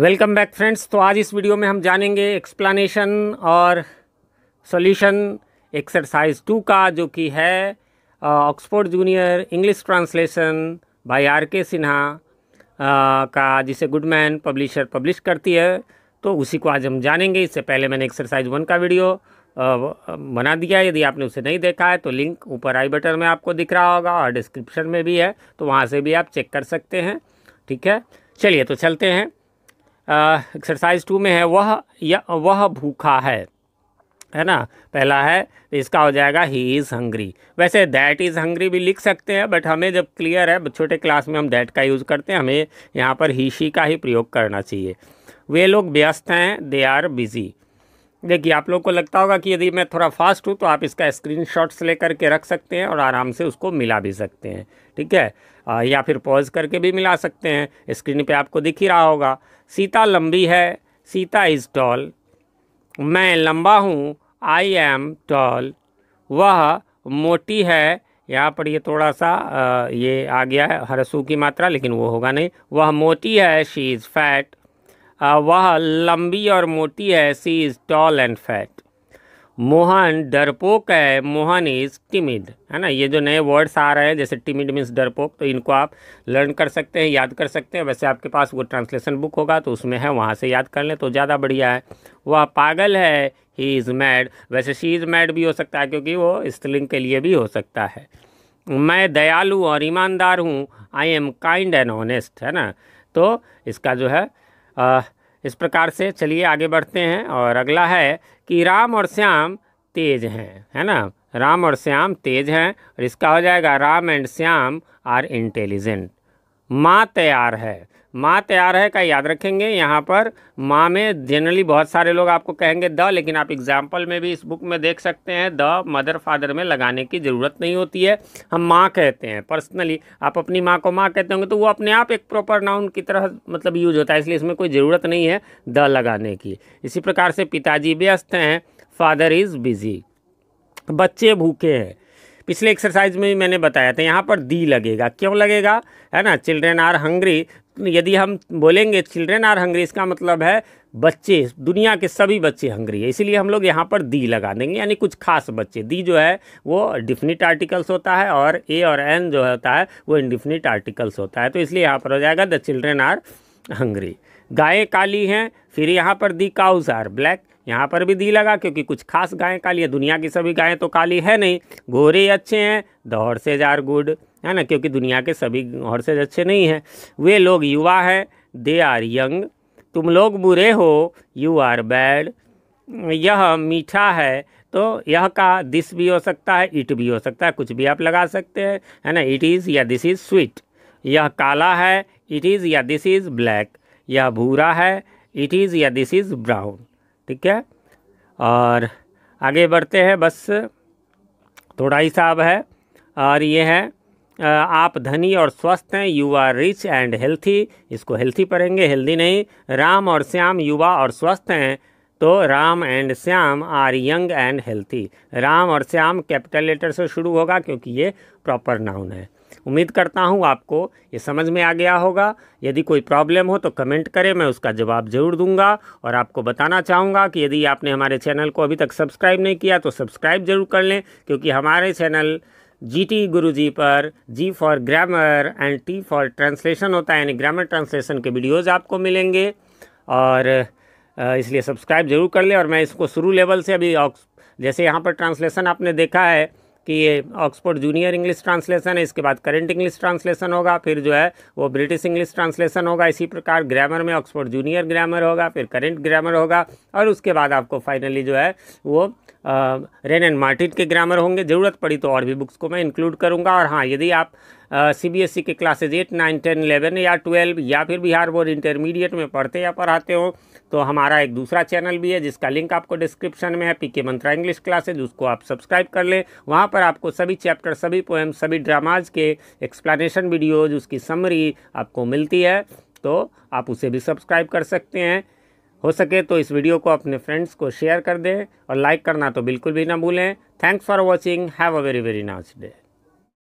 welcome back friends तो आज इस वीडियो में हम जानेंगे एक्सप्लानीशन और सॉल्यूशन एक्सरसाइज टू का जो कि है Oxford junior English translation by R K Sinha का जिसे गुडमैन पब्लिशर पब्लिश करती है तो उसी को आज हम जानेंगे इससे पहले मैंने एक्सरसाइज वन का वीडियो बना दिया है यदि आपने उसे नहीं देखा है तो लिंक ऊपर आई बटन में आपको दिख रहा होगा और डिस्क्रिप्शन में भी है तो वहाँ से भी आप चेक कर सकते हैं ठीक है चलिए तो चलते हैं एक्सरसाइज टू में है वह या वह भूखा है है ना पहला है इसका हो जाएगा ही इज़ हंग्री वैसे दैट इज़ हंग्री भी लिख सकते हैं बट हमें जब क्लियर है छोटे क्लास में हम दैट का यूज़ करते हैं हमें यहाँ पर ही शी का ही प्रयोग करना चाहिए वे लोग व्यस्त हैं दे आर बिज़ी देखिए आप लोग को लगता होगा कि यदि मैं थोड़ा फास्ट हूँ तो आप इसका स्क्रीन शॉट्स ले करके रख सकते हैं और आराम से उसको मिला भी सकते हैं ठीक है आ, या फिर पॉज करके भी मिला सकते हैं स्क्रीन पे आपको दिख ही रहा होगा सीता लंबी है सीता इज़ टॉल मैं लंबा हूँ आई एम टॉल वह मोटी है यहाँ पर ये थोड़ा सा आ, ये आ गया है हरसू की मात्रा लेकिन वो होगा नहीं वह मोटी है शी इज़ फैट वह लंबी और मोटी है she is tall and fat Mohan डरपोक है मोहन इज़ टिमिड है ना ये जो नए वर्ड्स आ रहे हैं जैसे टिमिड मीन्स डरपोक तो इनको आप लर्न कर सकते हैं याद कर सकते हैं वैसे आपके पास वो ट्रांसलेशन बुक होगा तो उसमें है वहाँ से याद कर लें तो ज़्यादा बढ़िया है वह पागल है ही इज़ मैड वैसे शी इज़ मैड भी हो सकता है क्योंकि वो स्त्रीलिंग के लिए भी हो सकता है मैं दयालु और ईमानदार हूँ I am kind and honest है ना तो इसका जो है आ, इस प्रकार से चलिए आगे बढ़ते हैं और अगला है कि राम और श्याम तेज हैं है ना राम और श्याम तेज हैं और इसका हो जाएगा Ram and Shyam are intelligent माँ तैयार है माँ तैयार है का याद रखेंगे यहाँ पर माँ में जनरली बहुत सारे लोग आपको कहेंगे द लेकिन आप एग्जाम्पल में भी इस बुक में देख सकते हैं द मदर फादर में लगाने की ज़रूरत नहीं होती है हम माँ कहते हैं पर्सनली आप अपनी माँ को माँ कहते होंगे तो वो अपने आप एक प्रॉपर नाउन की तरह मतलब यूज होता है इसलिए इसमें कोई ज़रूरत नहीं है द लगाने की इसी प्रकार से पिताजी व्यस्त हैं फादर इज़ बिज़ी बच्चे भूखे हैं पिछले एक्सरसाइज में भी मैंने बताया था यहाँ पर दी लगेगा क्यों लगेगा है ना चिल्ड्रेन आर हंग्री यदि हम बोलेंगे चिल्ड्रेन आर हंग्री इसका मतलब है बच्चे दुनिया के सभी बच्चे हंग्री है इसीलिए हम लोग यहाँ पर दी लगा देंगे यानी कुछ खास बच्चे दी जो है वो डिफिनिट आर्टिकल्स होता है और ए और एन जो होता है वो इनडिफिनिट आर्टिकल्स होता है तो इसलिए यहाँ पर हो जाएगा द चिल्ड्रेन आर हंग्री गायें काली हैं फिर यहाँ पर दी काउज आर ब्लैक यहाँ पर भी दी लगा क्योंकि कुछ खास गायें काली है दुनिया की सभी गायें तो काली है नहीं गोरे अच्छे हैं द हॉर्सेज आर गुड है ना क्योंकि दुनिया के सभी हॉर्सेज अच्छे नहीं हैं वे लोग युवा हैं दे आर यंग तुम लोग बुरे हो यू आर बैड यह मीठा है तो यह का दिस भी हो सकता है इट भी हो सकता है कुछ भी आप लगा सकते हैं है ना इट इज़ या दिस इज़ स्वीट यह काला है इट इज़ या दिस इज़ ब्लैक यह भूरा है इट इज़ या दिस इज़ ब्राउन ठीक है और आगे बढ़ते हैं बस थोड़ा ही साब है और ये है आप धनी और स्वस्थ हैं you are rich and healthy इसको हेल्थी पढ़ेंगे हेल्दी नहीं राम और श्याम युवा और स्वस्थ हैं तो Ram and Shyam are young and healthy Ram और श्याम कैपिटल लेटर से शुरू होगा क्योंकि ये प्रॉपर नाउन है उम्मीद करता हूँ आपको ये समझ में आ गया होगा यदि कोई प्रॉब्लम हो तो कमेंट करें मैं उसका जवाब ज़रूर दूंगा और आपको बताना चाहूँगा कि यदि आपने हमारे चैनल को अभी तक सब्सक्राइब नहीं किया तो सब्सक्राइब ज़रूर कर लें क्योंकि हमारे channel G T Guru ji पर G for grammar and T for translation होता है यानी ग्रामर ट्रांसलेशन के वीडियोज़ आपको मिलेंगे और इसलिए सब्सक्राइब जरूर कर लें और मैं इसको शुरू लेवल से अभी जैसे यहाँ पर ट्रांसलेशन आपने देखा है कि ये ऑक्सफोर्ड जूनियर इंग्लिश ट्रांसलेशन है इसके बाद करंट इंग्लिश ट्रांसलेशन होगा फिर जो है वो ब्रिटिश इंग्लिश ट्रांसलेशन होगा इसी प्रकार ग्रामर में ऑक्सफोर्ड जूनियर ग्रामर होगा फिर करंट ग्रामर होगा और उसके बाद आपको फाइनली जो है वो रेन एंड मार्टिन के ग्रामर होंगे ज़रूरत पड़ी तो और भी बुक्स को मैं इंक्लूड करूँगा और हाँ यदि आप सी बी एस ई के classes eight nine ten eleven या ट्वेल्व या फिर बिहार बोर्ड इंटरमीडिएट में पढ़ते या पढ़ाते हो तो हमारा एक दूसरा चैनल भी है जिसका लिंक आपको डिस्क्रिप्शन में है पी के मंत्रा इंग्लिश क्लासेज उसको आप सब्सक्राइब कर लें वहाँ पर आपको सभी चैप्टर सभी पोएम सभी ड्रामाज के एक्सप्लानशन वीडियोज उसकी समरी आपको मिलती है तो आप उसे भी सब्सक्राइब कर सकते हैं हो सके तो इस वीडियो को अपने फ्रेंड्स को शेयर कर दें और लाइक करना तो बिल्कुल भी ना भूलें thanks for watching have a very very nice day